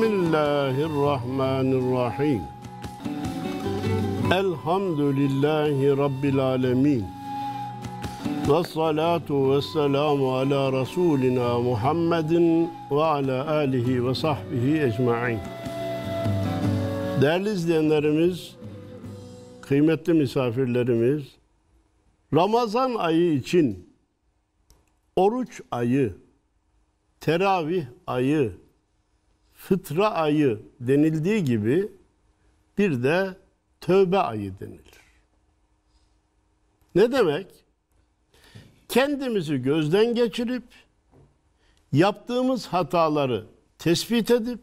Bismillahirrahmanirrahim. Elhamdülillahi Rabbil alemin. Ve salatu ve selamu ala Resulina Muhammedin ve ala alihi ve sahbihi ecma'in. Değerli izleyenlerimiz, kıymetli misafirlerimiz, Ramazan ayı için oruç ayı, teravih ayı, fıtra ayı denildiği gibi bir de tövbe ayı denilir. Ne demek? Kendimizi gözden geçirip yaptığımız hataları tespit edip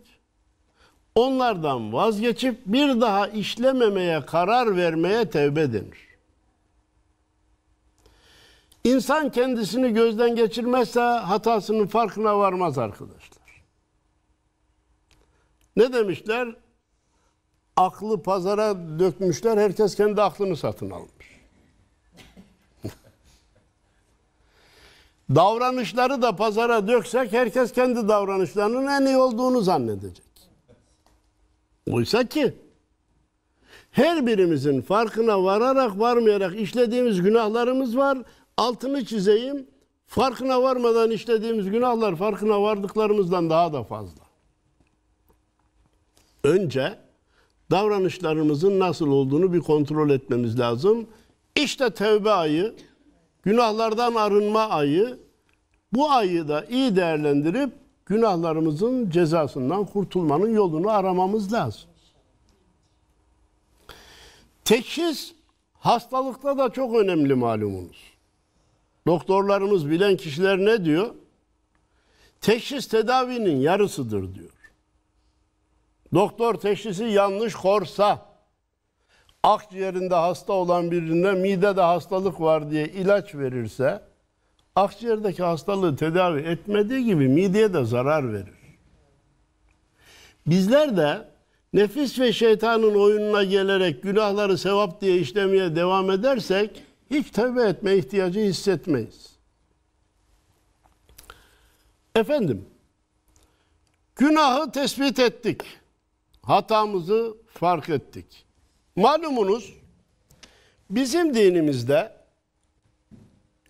onlardan vazgeçip bir daha işlememeye karar vermeye tevbe denir. İnsan kendisini gözden geçirmezse hatasının farkına varmaz arkadaşlar. Ne demişler? Aklı pazara dökmüşler. Herkes kendi aklını satın almış. Davranışları da pazara döksek herkes kendi davranışlarının en iyi olduğunu zannedecek. Oysa ki her birimizin farkına vararak varmayarak işlediğimiz günahlarımız var. Altını çizeyim. Farkına varmadan işlediğimiz günahlar farkına vardıklarımızdan daha da fazla önce davranışlarımızın nasıl olduğunu bir kontrol etmemiz lazım. İşte tevbe ayı, günahlardan arınma ayı. Bu ayı da iyi değerlendirip günahlarımızın cezasından kurtulmanın yolunu aramamız lazım. Teşhis hastalıkta da çok önemli malumunuz. Doktorlarımız bilen kişiler ne diyor? Teşhis tedavinin yarısıdır diyor. Doktor teşhisi yanlış korsa akciğerinde hasta olan birinde midede hastalık var diye ilaç verirse akciğerdeki hastalığı tedavi etmediği gibi mideye de zarar verir. Bizler de nefis ve şeytanın oyununa gelerek günahları sevap diye işlemeye devam edersek hiç tövbe etme ihtiyacı hissetmeyiz. Efendim, günahı tespit ettik hatamızı fark ettik. Malumunuz bizim dinimizde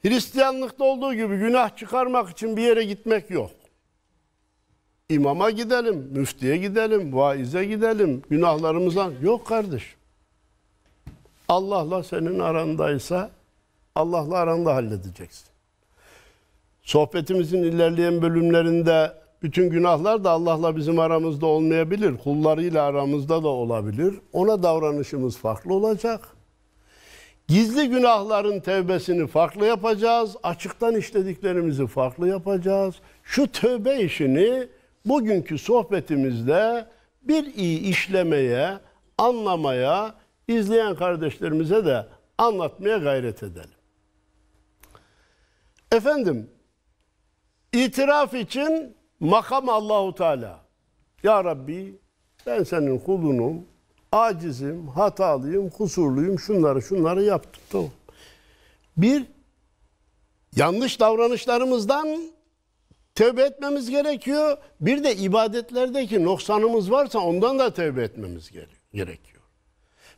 Hristiyanlıkta olduğu gibi günah çıkarmak için bir yere gitmek yok. İmama gidelim, müftiye gidelim, vaize gidelim, günahlarımızdan. Yok kardeş. Allah'la senin arandaysa Allah'la aranda halledeceksin. Sohbetimizin ilerleyen bölümlerinde bütün günahlar da Allah'la bizim aramızda olmayabilir. Kullarıyla aramızda da olabilir. Ona davranışımız farklı olacak. Gizli günahların tevbesini farklı yapacağız. Açıktan işlediklerimizi farklı yapacağız. Şu tövbe işini bugünkü sohbetimizde bir iyi işlemeye, anlamaya, izleyen kardeşlerimize de anlatmaya gayret edelim. Efendim, itiraf için Makam Allahu Teala. Ya Rabbi ben senin kulunum. Acizim, hatalıyım, kusurluyum. Şunları şunları yaptım. Tamam. Bir, yanlış davranışlarımızdan tövbe etmemiz gerekiyor. Bir de ibadetlerdeki noksanımız varsa ondan da tövbe etmemiz gerekiyor.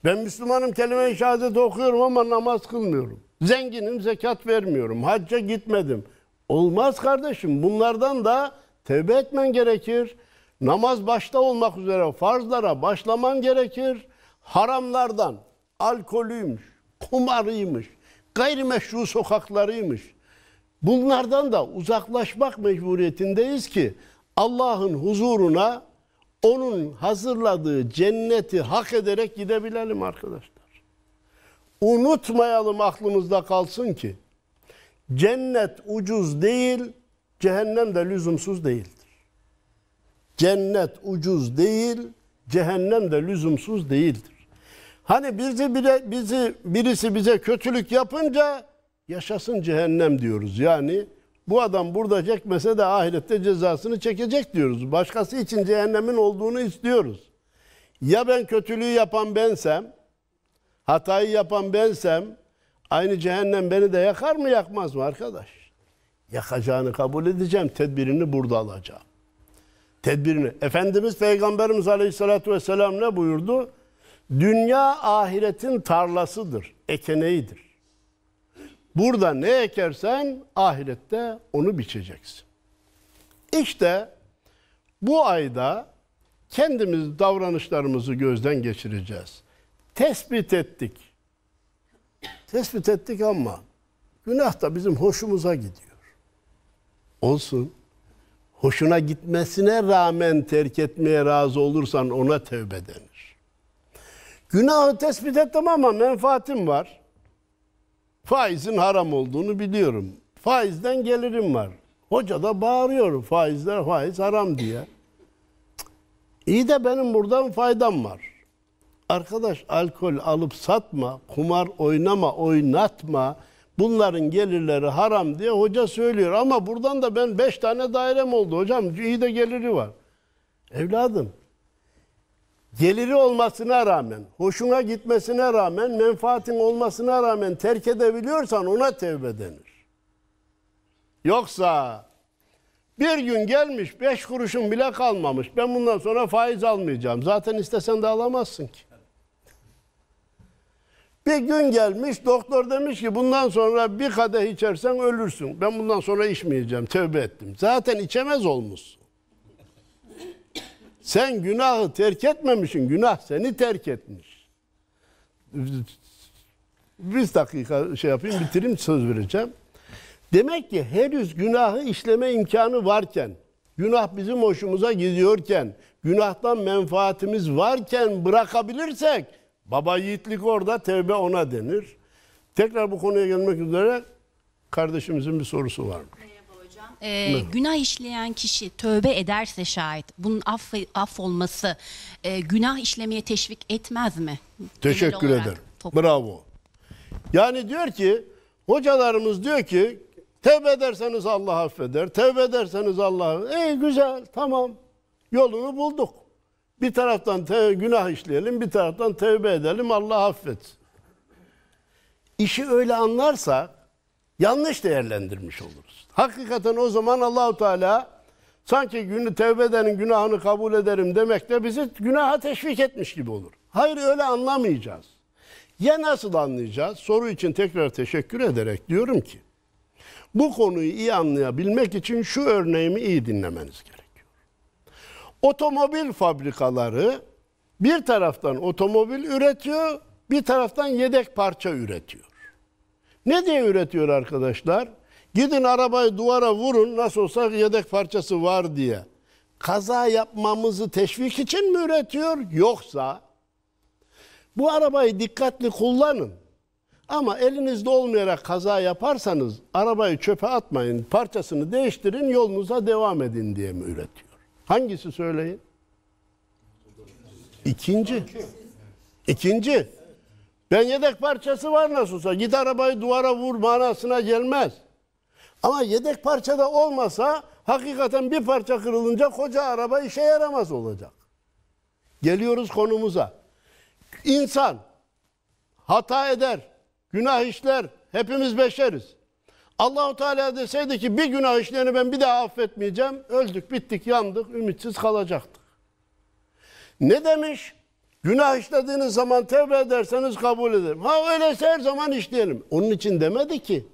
Ben Müslümanım kelime-i şehadet okuyorum ama namaz kılmıyorum. Zenginim zekat vermiyorum. Hacca gitmedim. Olmaz kardeşim. Bunlardan da Tevbe etmen gerekir. Namaz başta olmak üzere farzlara başlaman gerekir. Haramlardan, alkolüymüş, kumarıymış, gayrimeşru sokaklarıymış. Bunlardan da uzaklaşmak mecburiyetindeyiz ki Allah'ın huzuruna onun hazırladığı cenneti hak ederek gidebilelim arkadaşlar. Unutmayalım aklımızda kalsın ki cennet ucuz değil, Cehennem de lüzumsuz değildir. Cennet ucuz değil, cehennem de lüzumsuz değildir. Hani bizi bile bizi birisi bize kötülük yapınca yaşasın cehennem diyoruz. Yani bu adam burada çekmese de ahirette cezasını çekecek diyoruz. Başkası için cehennemin olduğunu istiyoruz. Ya ben kötülüğü yapan bensem, hatayı yapan bensem aynı cehennem beni de yakar mı yakmaz mı arkadaş? Yakacağını kabul edeceğim. Tedbirini burada alacağım. Tedbirini. Efendimiz Peygamberimiz Aleyhisselatü Vesselam ne buyurdu? Dünya ahiretin tarlasıdır, ekeneğidir. Burada ne ekersen ahirette onu biçeceksin. İşte bu ayda kendimiz davranışlarımızı gözden geçireceğiz. Tespit ettik. Tespit ettik ama günah da bizim hoşumuza gidiyor. Olsun. Hoşuna gitmesine rağmen terk etmeye razı olursan ona tevbe denir. Günahı tespit ettim ama menfaatim var. Faizin haram olduğunu biliyorum. Faizden gelirim var. Hoca da bağırıyor faizler faiz haram diye. İyi de benim buradan faydam var. Arkadaş alkol alıp satma, kumar oynama, oynatma bunların gelirleri haram diye hoca söylüyor. Ama buradan da ben beş tane dairem oldu hocam. iyi de geliri var. Evladım geliri olmasına rağmen, hoşuna gitmesine rağmen, menfaatin olmasına rağmen terk edebiliyorsan ona tevbe denir. Yoksa bir gün gelmiş beş kuruşun bile kalmamış. Ben bundan sonra faiz almayacağım. Zaten istesen de alamazsın ki. Bir gün gelmiş doktor demiş ki bundan sonra bir kadeh içersen ölürsün. Ben bundan sonra içmeyeceğim tövbe ettim. Zaten içemez olmuşsun. Sen günahı terk etmemişsin. Günah seni terk etmiş. Bir dakika şey yapayım bitireyim söz vereceğim. Demek ki henüz günahı işleme imkanı varken, günah bizim hoşumuza gidiyorken, günahtan menfaatimiz varken bırakabilirsek Baba yiğitlik orada, tevbe ona denir. Tekrar bu konuya gelmek üzere kardeşimizin bir sorusu var. E, ee, ne? günah işleyen kişi tövbe ederse şayet bunun aff, aff olması e, günah işlemeye teşvik etmez mi? Teşekkür ederim. Toplum. Bravo. Yani diyor ki hocalarımız diyor ki tevbe ederseniz Allah affeder. Tevbe ederseniz Allah affeder. İyi güzel tamam yolunu bulduk. Bir taraftan günah işleyelim, bir taraftan tövbe edelim, Allah affet. İşi öyle anlarsa yanlış değerlendirmiş oluruz. Hakikaten o zaman Allahu Teala sanki günü tövbe edenin günahını kabul ederim demekle bizi günaha teşvik etmiş gibi olur. Hayır öyle anlamayacağız. Ya nasıl anlayacağız? Soru için tekrar teşekkür ederek diyorum ki bu konuyu iyi anlayabilmek için şu örneğimi iyi dinlemeniz gerekiyor. Otomobil fabrikaları bir taraftan otomobil üretiyor, bir taraftan yedek parça üretiyor. Ne diye üretiyor arkadaşlar? Gidin arabayı duvara vurun nasıl olsa yedek parçası var diye. Kaza yapmamızı teşvik için mi üretiyor? Yoksa bu arabayı dikkatli kullanın. Ama elinizde olmayarak kaza yaparsanız arabayı çöpe atmayın, parçasını değiştirin, yolunuza devam edin diye mi üretiyor? Hangisi söyleyin? İkinci. İkinci. Ben yedek parçası var nasılsa git arabayı duvara vur manasına gelmez. Ama yedek parçada olmasa hakikaten bir parça kırılınca koca araba işe yaramaz olacak. Geliyoruz konumuza. İnsan hata eder, günah işler, hepimiz beşeriz. Allahu Teala deseydi ki bir günah işlerini ben bir daha affetmeyeceğim. Öldük, bittik, yandık, ümitsiz kalacaktık. Ne demiş? Günah işlediğiniz zaman tevbe ederseniz kabul ederim. Ha öyleyse her zaman işleyelim. Onun için demedi ki.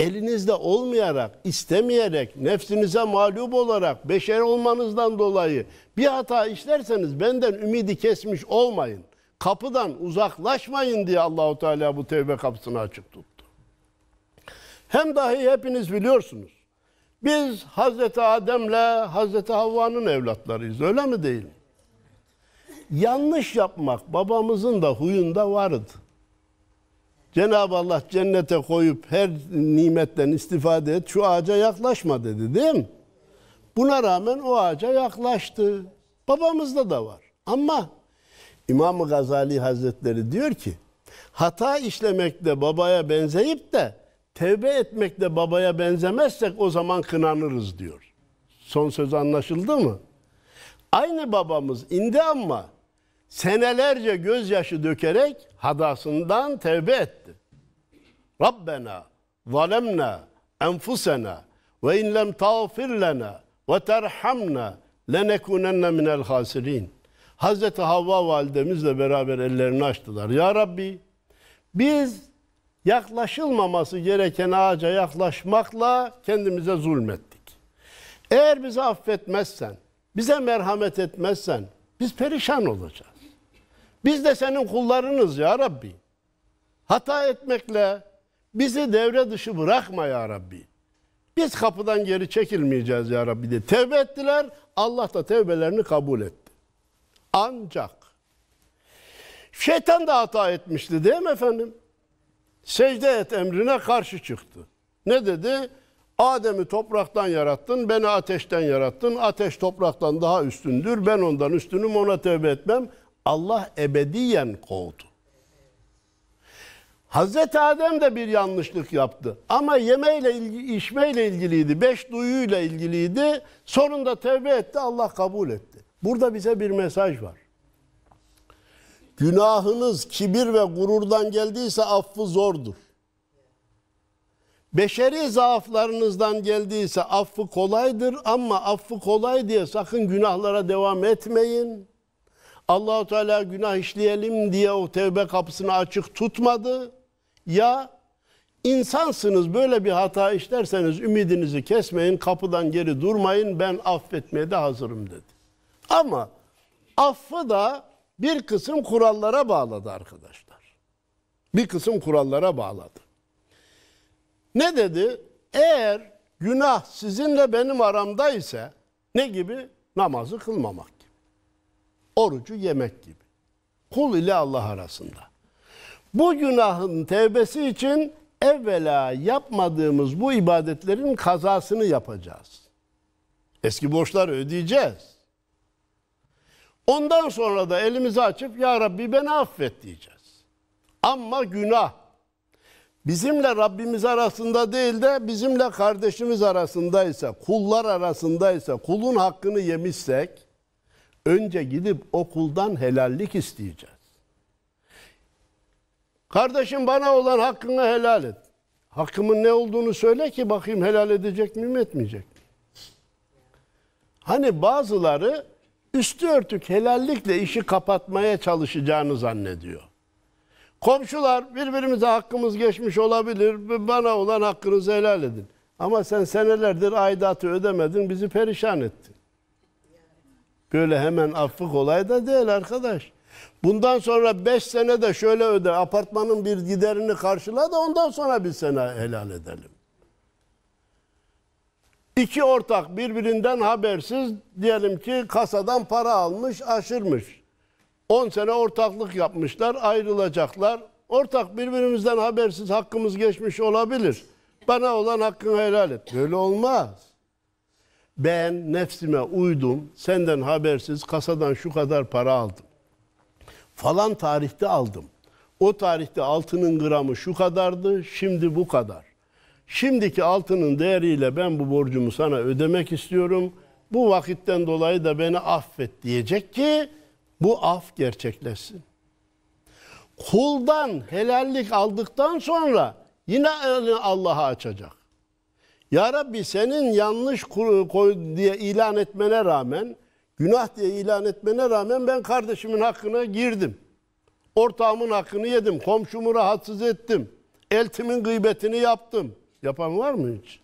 Elinizde olmayarak, istemeyerek, nefsinize mağlup olarak, beşer olmanızdan dolayı bir hata işlerseniz benden ümidi kesmiş olmayın. Kapıdan uzaklaşmayın diye Allahu Teala bu tevbe kapısını açık tuttu. Hem dahi hepiniz biliyorsunuz. Biz Hazreti Adem'le Hazreti Havva'nın evlatlarıyız. Öyle mi değil Yanlış yapmak babamızın da huyunda vardı. Cenab-ı Allah cennete koyup her nimetten istifade et, şu ağaca yaklaşma dedi değil mi? Buna rağmen o ağaca yaklaştı. Babamızda da var. Ama İmam Gazali Hazretleri diyor ki, hata işlemekte babaya benzeyip de tevbe etmekle babaya benzemezsek o zaman kınanırız diyor. Son söz anlaşıldı mı? Aynı babamız indi ama senelerce gözyaşı dökerek hadasından tevbe etti. Rabbena zalemna enfusena ve in lem tağfir lena ve terhamna lenekunenne minel hasirin. Hazreti Havva validemizle beraber ellerini açtılar. Ya Rabbi biz yaklaşılmaması gereken ağaca yaklaşmakla kendimize zulmettik. Eğer bizi affetmezsen, bize merhamet etmezsen biz perişan olacağız. Biz de senin kullarınız ya Rabbi. Hata etmekle bizi devre dışı bırakma ya Rabbi. Biz kapıdan geri çekilmeyeceğiz ya Rabbi de. Tevbe ettiler. Allah da tevbelerini kabul etti. Ancak şeytan da hata etmişti değil mi efendim? secde et emrine karşı çıktı. Ne dedi? Adem'i topraktan yarattın, beni ateşten yarattın. Ateş topraktan daha üstündür. Ben ondan üstünüm, ona tövbe etmem. Allah ebediyen kovdu. Hazreti Adem de bir yanlışlık yaptı. Ama yemeyle, içmeyle ilgiliydi. Beş duyuyla ilgiliydi. Sonunda tevbe etti, Allah kabul etti. Burada bize bir mesaj var. Günahınız kibir ve gururdan geldiyse affı zordur. Beşeri zaaflarınızdan geldiyse affı kolaydır ama affı kolay diye sakın günahlara devam etmeyin. Allahu Teala günah işleyelim diye o tevbe kapısını açık tutmadı. Ya insansınız böyle bir hata işlerseniz ümidinizi kesmeyin, kapıdan geri durmayın. Ben affetmeye de hazırım dedi. Ama affı da bir kısım kurallara bağladı arkadaşlar. Bir kısım kurallara bağladı. Ne dedi? Eğer günah sizinle benim aramda ise ne gibi? Namazı kılmamak gibi. Orucu yemek gibi. Kul ile Allah arasında. Bu günahın tevbesi için evvela yapmadığımız bu ibadetlerin kazasını yapacağız. Eski borçları ödeyeceğiz. Ondan sonra da elimizi açıp ya Rabbi beni affet diyeceğiz. Ama günah bizimle Rabbimiz arasında değil de bizimle kardeşimiz arasındaysa, kullar arasındaysa, kulun hakkını yemişsek önce gidip o kuldan helallik isteyeceğiz. Kardeşim bana olan hakkını helal et. Hakkımın ne olduğunu söyle ki bakayım helal edecek miyim etmeyecek mi? Hani bazıları üstü örtük helallikle işi kapatmaya çalışacağını zannediyor. Komşular birbirimize hakkımız geçmiş olabilir. Bana olan hakkınızı helal edin. Ama sen senelerdir aidatı ödemedin, bizi perişan ettin. Böyle hemen affı kolay da değil arkadaş. Bundan sonra 5 sene de şöyle öde, apartmanın bir giderini karşıla da ondan sonra bir sene helal edelim. İki ortak birbirinden habersiz diyelim ki kasadan para almış, aşırmış. 10 sene ortaklık yapmışlar, ayrılacaklar. Ortak birbirimizden habersiz hakkımız geçmiş olabilir. Bana olan hakkını helal et. Böyle olmaz. Ben nefsime uydum, senden habersiz kasadan şu kadar para aldım. Falan tarihte aldım. O tarihte altının gramı şu kadardı, şimdi bu kadar. Şimdiki altının değeriyle ben bu borcumu sana ödemek istiyorum. Bu vakitten dolayı da beni affet diyecek ki bu af gerçekleşsin. Kuldan helallik aldıktan sonra yine elini Allah'a açacak. Ya Rabbi senin yanlış koy diye ilan etmene rağmen, günah diye ilan etmene rağmen ben kardeşimin hakkına girdim. Ortağımın hakkını yedim, komşumu rahatsız ettim, eltimin gıybetini yaptım.'' Yapan var mı hiç?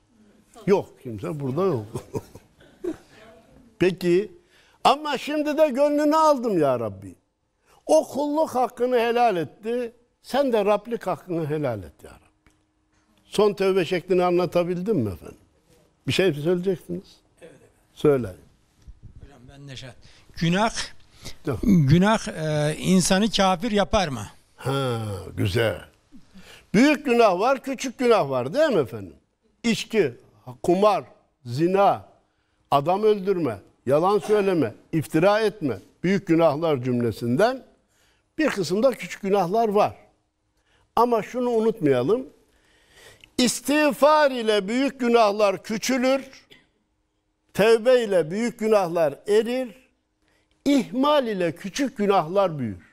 Yok kimse burada yok. Peki ama şimdi de gönlünü aldım ya Rabbi. O kulluk hakkını helal etti. Sen de Rablik hakkını helal et ya Rabbi. Son tövbe şeklini anlatabildim mi efendim? Bir şey söyleyecektiniz. Evet. Söyle. Hocam ben Neşet. Günah Dur. günah e, insanı kafir yapar mı? Ha, güzel. Büyük günah var, küçük günah var değil mi efendim? İçki, kumar, zina, adam öldürme, yalan söyleme, iftira etme. Büyük günahlar cümlesinden bir kısımda küçük günahlar var. Ama şunu unutmayalım. İstiğfar ile büyük günahlar küçülür. Tevbe ile büyük günahlar erir. ihmal ile küçük günahlar büyür.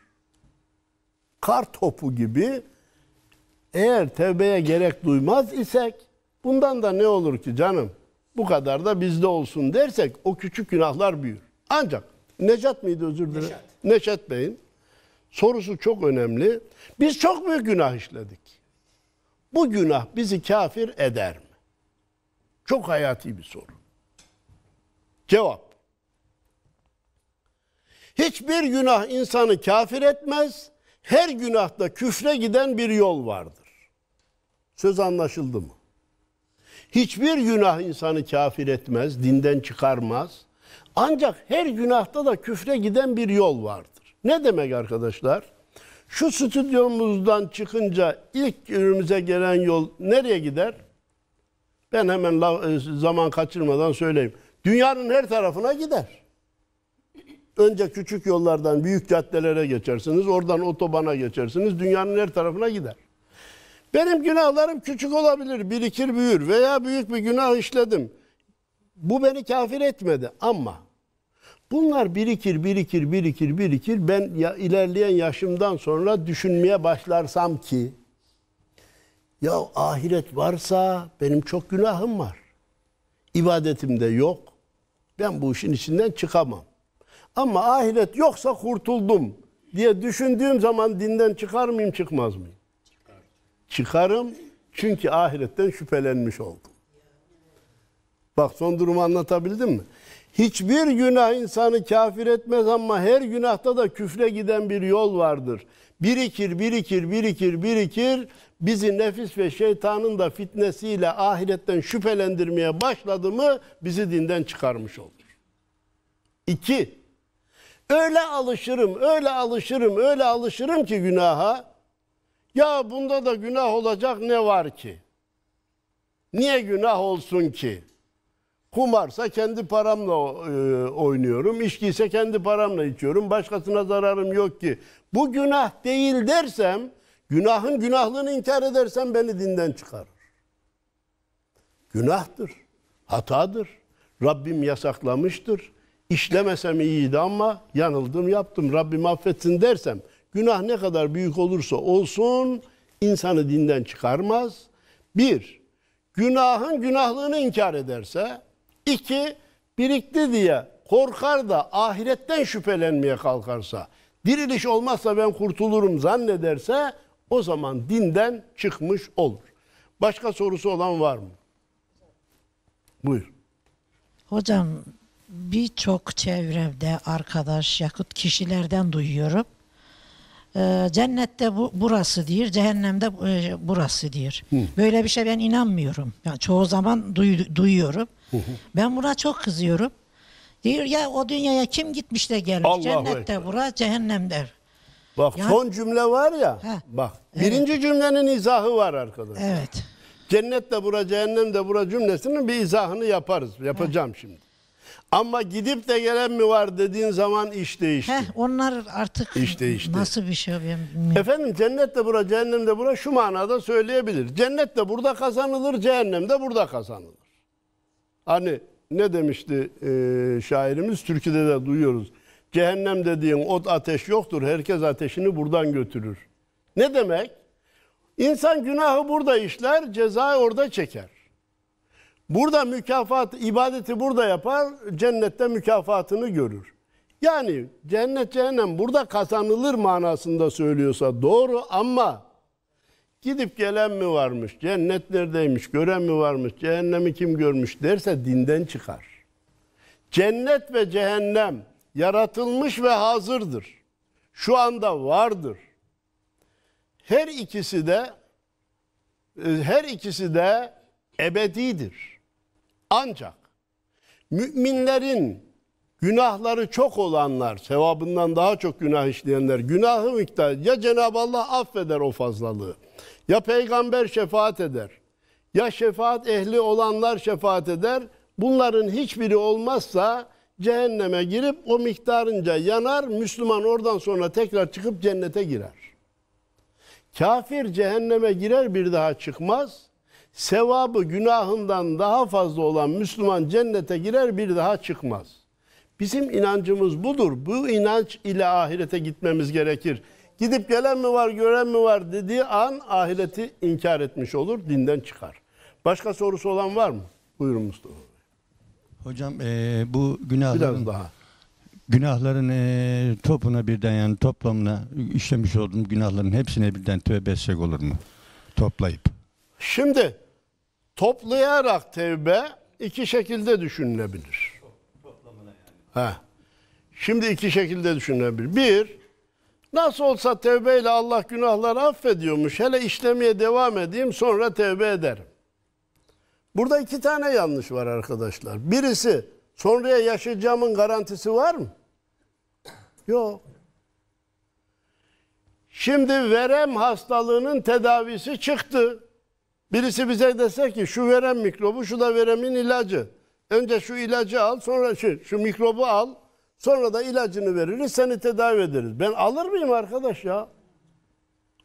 Kar topu gibi eğer tevbeye gerek duymaz isek bundan da ne olur ki canım? Bu kadar da bizde olsun dersek o küçük günahlar büyür. Ancak Necat mıydı özür dilerim? Neşet. Neşet Bey'in sorusu çok önemli. Biz çok büyük günah işledik. Bu günah bizi kafir eder mi? Çok hayati bir soru. Cevap. Hiçbir günah insanı kafir etmez her günahta küfre giden bir yol vardır. Söz anlaşıldı mı? Hiçbir günah insanı kafir etmez, dinden çıkarmaz. Ancak her günahta da küfre giden bir yol vardır. Ne demek arkadaşlar? Şu stüdyomuzdan çıkınca ilk önümüze gelen yol nereye gider? Ben hemen e, zaman kaçırmadan söyleyeyim. Dünyanın her tarafına gider. Önce küçük yollardan büyük caddelere geçersiniz. Oradan otobana geçersiniz. Dünyanın her tarafına gider. Benim günahlarım küçük olabilir, birikir büyür veya büyük bir günah işledim. Bu beni kafir etmedi ama bunlar birikir, birikir, birikir, birikir. Ben ya, ilerleyen yaşımdan sonra düşünmeye başlarsam ki ya ahiret varsa benim çok günahım var. İbadetim de yok. Ben bu işin içinden çıkamam. Ama ahiret yoksa kurtuldum diye düşündüğüm zaman dinden çıkar mıyım çıkmaz mıyım? Çıkarım çünkü ahiretten şüphelenmiş oldum. Bak son durumu anlatabildim mi? Hiçbir günah insanı kafir etmez ama her günahta da küfre giden bir yol vardır. Birikir, birikir, birikir, birikir. Bizi nefis ve şeytanın da fitnesiyle ahiretten şüphelendirmeye başladı mı bizi dinden çıkarmış olur. İki, Öyle alışırım, öyle alışırım, öyle alışırım ki günaha. Ya bunda da günah olacak ne var ki? Niye günah olsun ki? Kumarsa kendi paramla e, oynuyorum, içkiyse kendi paramla içiyorum, başkasına zararım yok ki. Bu günah değil dersem, günahın günahlığını inkar edersem beni dinden çıkarır. Günahtır, hatadır. Rabbim yasaklamıştır işlemesem iyiydi ama yanıldım yaptım Rabbim affetsin dersem günah ne kadar büyük olursa olsun insanı dinden çıkarmaz. Bir, günahın günahlığını inkar ederse. iki birikti diye korkar da ahiretten şüphelenmeye kalkarsa. Diriliş olmazsa ben kurtulurum zannederse o zaman dinden çıkmış olur. Başka sorusu olan var mı? Buyur. Hocam birçok çevremde arkadaş yakıt kişilerden duyuyorum. E, cennette bu, burası diyor, cehennemde e, burası diyor. Hı. Böyle bir şey ben inanmıyorum. Yani çoğu zaman duy, duyuyorum. Hı hı. Ben buna çok kızıyorum. Diyor ya o dünyaya kim gitmiş de gelmiş? Allah Cennette ekber. bura, cehennemde. Bak yani, son cümle var ya. He, bak evet. birinci cümlenin izahı var arkadaşlar. Evet. Cennet de bura, cehennem de bura cümlesinin bir izahını yaparız. Yapacağım he. şimdi. Ama gidip de gelen mi var dediğin zaman iş değişti. Heh, onlar artık İş değişti. nasıl bir şey bilmiyorum. Efendim cennet de burada cehennem de burada şu manada söyleyebilir. Cennet de burada kazanılır, cehennem de burada kazanılır. Hani ne demişti e, şairimiz? Türkiye'de de duyuyoruz. Cehennem dediğin ot ateş yoktur. Herkes ateşini buradan götürür. Ne demek? İnsan günahı burada işler, cezayı orada çeker. Burada mükafat, ibadeti burada yapar, cennette mükafatını görür. Yani cennet cehennem burada kazanılır manasında söylüyorsa doğru ama gidip gelen mi varmış, cennet neredeymiş, gören mi varmış, cehennemi kim görmüş derse dinden çıkar. Cennet ve cehennem yaratılmış ve hazırdır. Şu anda vardır. Her ikisi de e, her ikisi de ebedidir. Ancak müminlerin günahları çok olanlar, sevabından daha çok günah işleyenler, günahı miktar ya Cenab-ı Allah affeder o fazlalığı, ya peygamber şefaat eder, ya şefaat ehli olanlar şefaat eder. Bunların hiçbiri olmazsa cehenneme girip o miktarınca yanar, Müslüman oradan sonra tekrar çıkıp cennete girer. Kafir cehenneme girer bir daha çıkmaz sevabı günahından daha fazla olan Müslüman cennete girer bir daha çıkmaz. Bizim inancımız budur. Bu inanç ile ahirete gitmemiz gerekir. Gidip gelen mi var, gören mi var dediği an ahireti inkar etmiş olur, dinden çıkar. Başka sorusu olan var mı? Buyurun Mustafa Bey. Hocam e, bu günahların Biraz daha. günahların e, topuna birden yani toplamına işlemiş olduğum günahların hepsine birden tövbe etsek olur mu? Toplayıp. Şimdi Toplayarak tevbe iki şekilde düşünülebilir. Toplamına Yani. He. Şimdi iki şekilde düşünülebilir. Bir, nasıl olsa tevbeyle Allah günahları affediyormuş. Hele işlemeye devam edeyim sonra tevbe ederim. Burada iki tane yanlış var arkadaşlar. Birisi sonraya yaşayacağımın garantisi var mı? Yok. Şimdi verem hastalığının tedavisi çıktı. Birisi bize dese ki şu veren mikrobu, şu da veremin ilacı. Önce şu ilacı al, sonra şu, şu mikrobu al, sonra da ilacını veririz, seni tedavi ederiz. Ben alır mıyım arkadaş ya?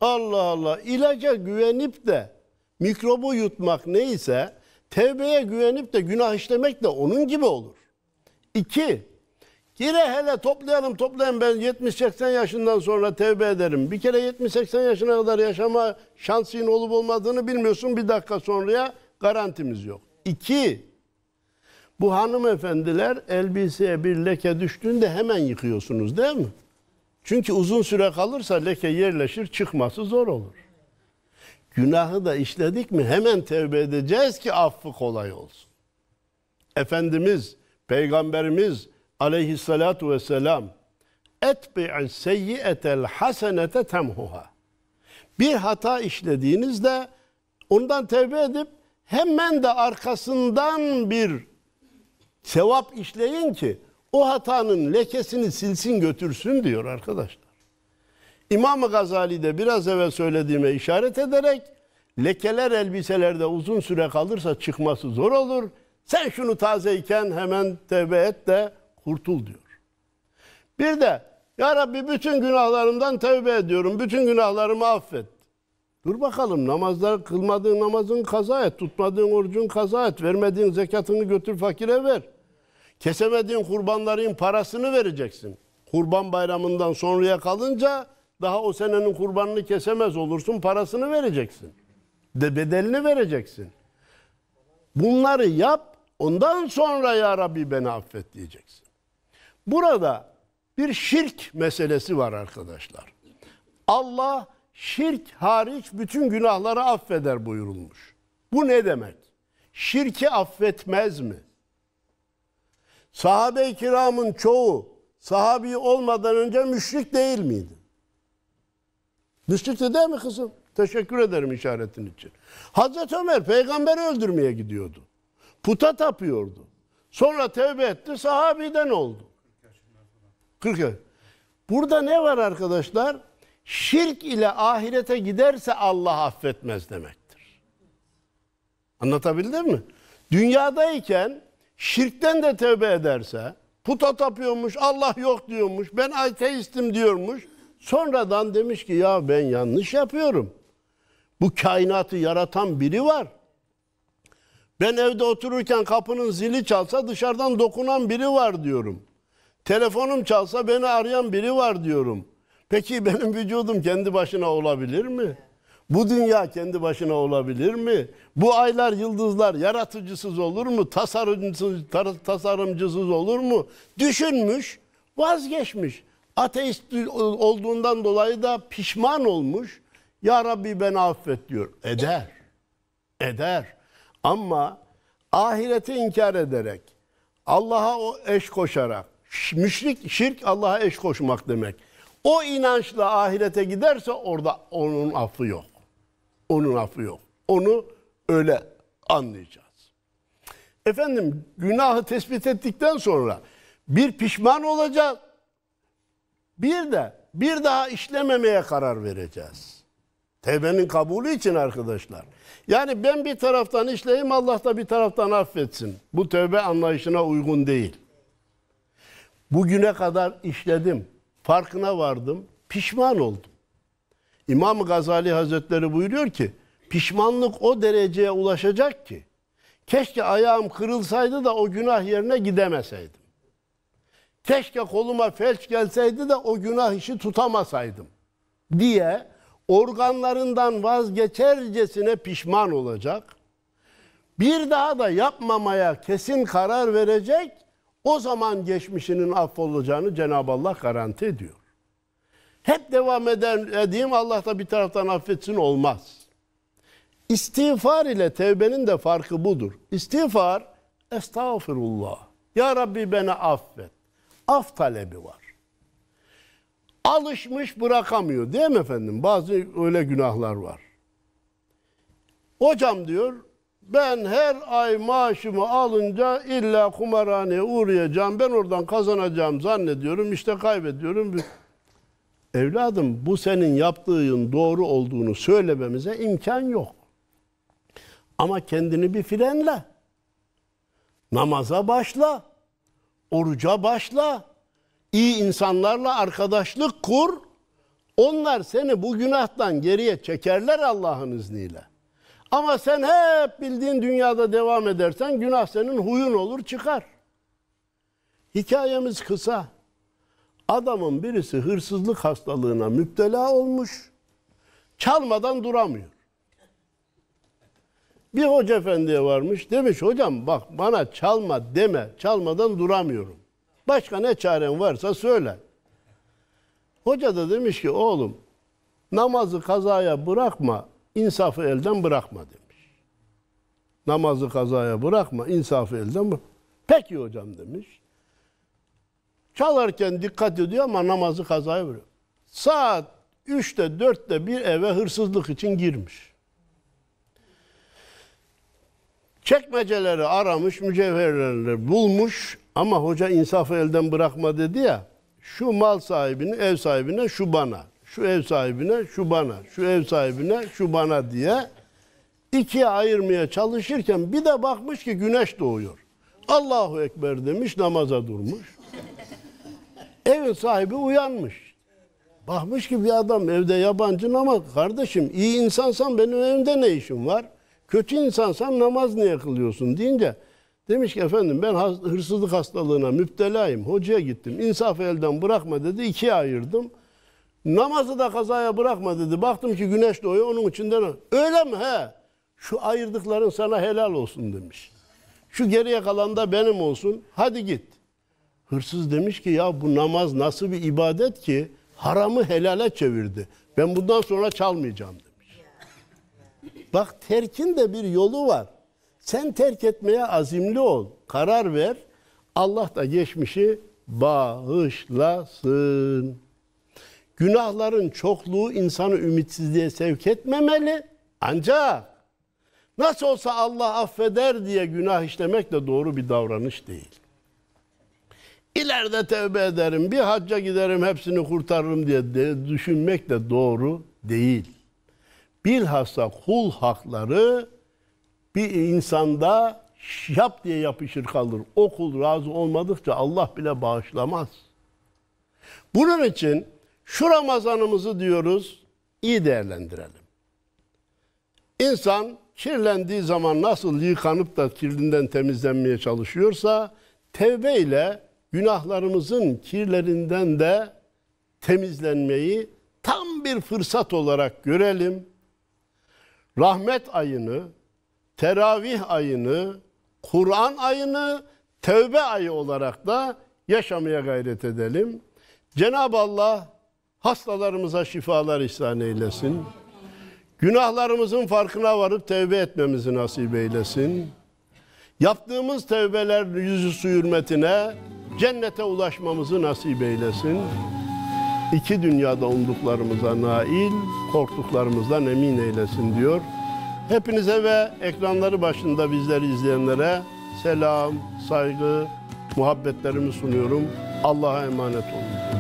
Allah Allah. İlaca güvenip de mikrobu yutmak neyse, tevbeye güvenip de günah işlemek de onun gibi olur. İki, Hile hele toplayalım toplayalım ben 70-80 yaşından sonra tevbe ederim. Bir kere 70-80 yaşına kadar yaşama şansın olup olmadığını bilmiyorsun. Bir dakika sonraya garantimiz yok. İki, bu hanımefendiler elbiseye bir leke düştüğünde hemen yıkıyorsunuz değil mi? Çünkü uzun süre kalırsa leke yerleşir çıkması zor olur. Günahı da işledik mi hemen tevbe edeceğiz ki affı kolay olsun. Efendimiz, Peygamberimiz, aleyhissalatu vesselam etbi'i seyyiyetel hasenete temhuha. Bir hata işlediğinizde ondan tevbe edip hemen de arkasından bir sevap işleyin ki o hatanın lekesini silsin götürsün diyor arkadaşlar. İmam Gazali de biraz evvel söylediğime işaret ederek lekeler elbiselerde uzun süre kalırsa çıkması zor olur. Sen şunu tazeyken hemen tevbe et de Kurtul diyor. Bir de ya Rabbi bütün günahlarımdan tevbe ediyorum. Bütün günahlarımı affet. Dur bakalım namazları kılmadığın namazın kaza et. Tutmadığın orucun kaza et. Vermediğin zekatını götür fakire ver. Kesemediğin kurbanların parasını vereceksin. Kurban bayramından sonraya kalınca daha o senenin kurbanını kesemez olursun. Parasını vereceksin. De bedelini vereceksin. Bunları yap. Ondan sonra ya Rabbi beni affet diyeceksin. Burada bir şirk meselesi var arkadaşlar. Allah şirk hariç bütün günahları affeder buyurulmuş. Bu ne demek? Şirki affetmez mi? Sahabe-i kiramın çoğu sahabi olmadan önce müşrik değil miydi? Müşrikti değil mi kızım? Teşekkür ederim işaretin için. Hazreti Ömer peygamberi öldürmeye gidiyordu. Puta tapıyordu. Sonra tevbe etti, sahabiden oldu. 40 yıl. Burada ne var arkadaşlar? Şirk ile ahirete giderse Allah affetmez demektir. Anlatabildim mi? Dünyadayken şirkten de tövbe ederse, puta tapıyormuş, Allah yok diyormuş, ben ateistim diyormuş. Sonradan demiş ki ya ben yanlış yapıyorum. Bu kainatı yaratan biri var. Ben evde otururken kapının zili çalsa dışarıdan dokunan biri var diyorum. Telefonum çalsa beni arayan biri var diyorum. Peki benim vücudum kendi başına olabilir mi? Bu dünya kendi başına olabilir mi? Bu aylar, yıldızlar yaratıcısız olur mu? Tasarımcısız, tasarımcısız olur mu? Düşünmüş, vazgeçmiş. Ateist olduğundan dolayı da pişman olmuş. Ya Rabbi beni affet diyor. Eder. Eder. Ama ahireti inkar ederek, Allah'a eş koşarak, Müşrik, şirk Allah'a eş koşmak demek. O inançla ahirete giderse orada onun affı yok. Onun affı yok. Onu öyle anlayacağız. Efendim günahı tespit ettikten sonra bir pişman olacağız. Bir de bir daha işlememeye karar vereceğiz. Tevbenin kabulü için arkadaşlar. Yani ben bir taraftan işleyeyim Allah da bir taraftan affetsin. Bu tövbe anlayışına uygun değil. Bugüne kadar işledim. Farkına vardım. Pişman oldum. İmam Gazali Hazretleri buyuruyor ki pişmanlık o dereceye ulaşacak ki keşke ayağım kırılsaydı da o günah yerine gidemeseydim. Keşke koluma felç gelseydi de o günah işi tutamasaydım diye organlarından vazgeçercesine pişman olacak. Bir daha da yapmamaya kesin karar verecek o zaman geçmişinin affolacağını Cenab-ı Allah garanti ediyor. Hep devam eden edeyim Allah da bir taraftan affetsin olmaz. İstiğfar ile tevbenin de farkı budur. İstiğfar estağfirullah. Ya Rabbi beni affet. Af talebi var. Alışmış bırakamıyor değil mi efendim? Bazı öyle günahlar var. Hocam diyor ben her ay maaşımı alınca illa kumarhaneye uğrayacağım. Ben oradan kazanacağım zannediyorum. İşte kaybediyorum. Evladım bu senin yaptığın doğru olduğunu söylememize imkan yok. Ama kendini bir frenle. Namaza başla. Oruca başla. İyi insanlarla arkadaşlık kur. Onlar seni bu günahtan geriye çekerler Allah'ın izniyle. Ama sen hep bildiğin dünyada devam edersen günah senin huyun olur çıkar. Hikayemiz kısa. Adamın birisi hırsızlık hastalığına müptela olmuş. Çalmadan duramıyor. Bir hoca efendiye varmış. Demiş hocam bak bana çalma deme. Çalmadan duramıyorum. Başka ne çaren varsa söyle. Hoca da demiş ki oğlum namazı kazaya bırakma. İnsafı elden bırakma demiş. Namazı kazaya bırakma, insafı elden bırakma. Peki hocam demiş. Çalarken dikkat ediyor ama namazı kazaya bırakıyor. Saat 3'te 4'te bir eve hırsızlık için girmiş. Çekmeceleri aramış, mücevherleri bulmuş ama hoca insafı elden bırakma dedi ya. Şu mal sahibini, ev sahibine, şu bana şu ev sahibine, şu bana, şu ev sahibine, şu bana diye ikiye ayırmaya çalışırken bir de bakmış ki güneş doğuyor. Allahu Ekber demiş namaza durmuş. Evin sahibi uyanmış. Bakmış ki bir adam evde yabancı ama kardeşim iyi insansan benim evimde ne işim var? Kötü insansan namaz niye kılıyorsun deyince demiş ki efendim ben hırsızlık hastalığına müptelayım. Hocaya gittim. İnsaf elden bırakma dedi. ikiye ayırdım. Namazı da kazaya bırakma dedi. Baktım ki güneş doğuyor onun içinden. Öyle mi he? Şu ayırdıkların sana helal olsun demiş. Şu geriye kalan da benim olsun. Hadi git. Hırsız demiş ki ya bu namaz nasıl bir ibadet ki haramı helale çevirdi. Ben bundan sonra çalmayacağım demiş. Bak terkin de bir yolu var. Sen terk etmeye azimli ol. Karar ver. Allah da geçmişi bağışlasın. Günahların çokluğu insanı ümitsizliğe sevk etmemeli. Ancak nasıl olsa Allah affeder diye günah işlemek de doğru bir davranış değil. İleride tövbe ederim, bir hacca giderim, hepsini kurtarırım diye de düşünmek de doğru değil. Bilhassa kul hakları bir insanda yap diye yapışır kalır. O kul razı olmadıkça Allah bile bağışlamaz. Bunun için şu Ramazanımızı diyoruz iyi değerlendirelim. İnsan kirlendiği zaman nasıl yıkanıp da kirlinden temizlenmeye çalışıyorsa tevbe ile günahlarımızın kirlerinden de temizlenmeyi tam bir fırsat olarak görelim. Rahmet ayını, teravih ayını, Kur'an ayını tevbe ayı olarak da yaşamaya gayret edelim. Cenab-ı Allah Hastalarımıza şifalar ihsan eylesin. Günahlarımızın farkına varıp tevbe etmemizi nasip eylesin. Yaptığımız tevbeler yüzü su hürmetine cennete ulaşmamızı nasip eylesin. İki dünyada umduklarımıza nail, korktuklarımızdan emin eylesin diyor. Hepinize ve ekranları başında bizleri izleyenlere selam, saygı, muhabbetlerimi sunuyorum. Allah'a emanet olun.